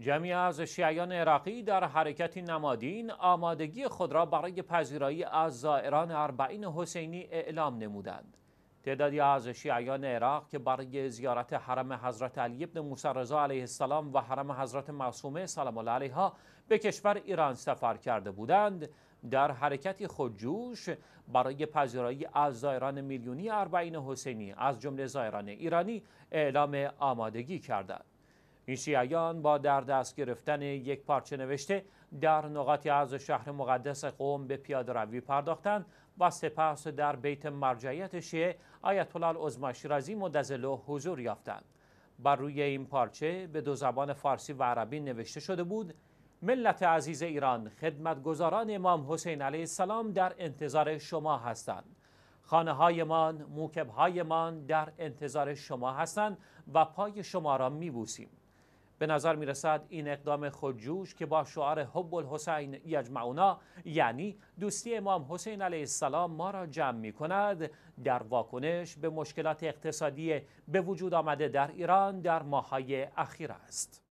جمعی از شیعیان عراقی در حرکتی نمادین آمادگی خود را برای پذیرایی از زائران اربعین حسینی اعلام نمودند. تعدادی از شیعیان عراق که برای زیارت حرم حضرت علی بن موسی رضا علیه السلام و حرم حضرت معصومه سلام الله علیها به کشور ایران سفر کرده بودند در حرکت خودجوش برای پذیرایی از زائران میلیونی اربعین حسینی از جمله زائران ایرانی اعلام آمادگی کردند این شیعیان با در دست گرفتن یک پارچه نوشته در نقاطی از شهر مقدس قوم به پیاده روی پرداختند و سپس در بیت مرجعیت شیعه آیت الله العظما شیرازی مدزلو حضور یافتند بر روی این پارچه به دو زبان فارسی و عربی نوشته شده بود ملت عزیز ایران خدمتگزاران امام حسین علیه السلام در انتظار شما هستند خانه هایمان موکب هایمان در انتظار شما هستند و پای شما را میبوسیم به نظر می رسد این اقدام خودجوش که با شعار حب الحسین یجمعونا یعنی دوستی امام حسین علیه السلام ما را جمع می کند در واکنش به مشکلات اقتصادی به وجود آمده در ایران در ماهای اخیر است.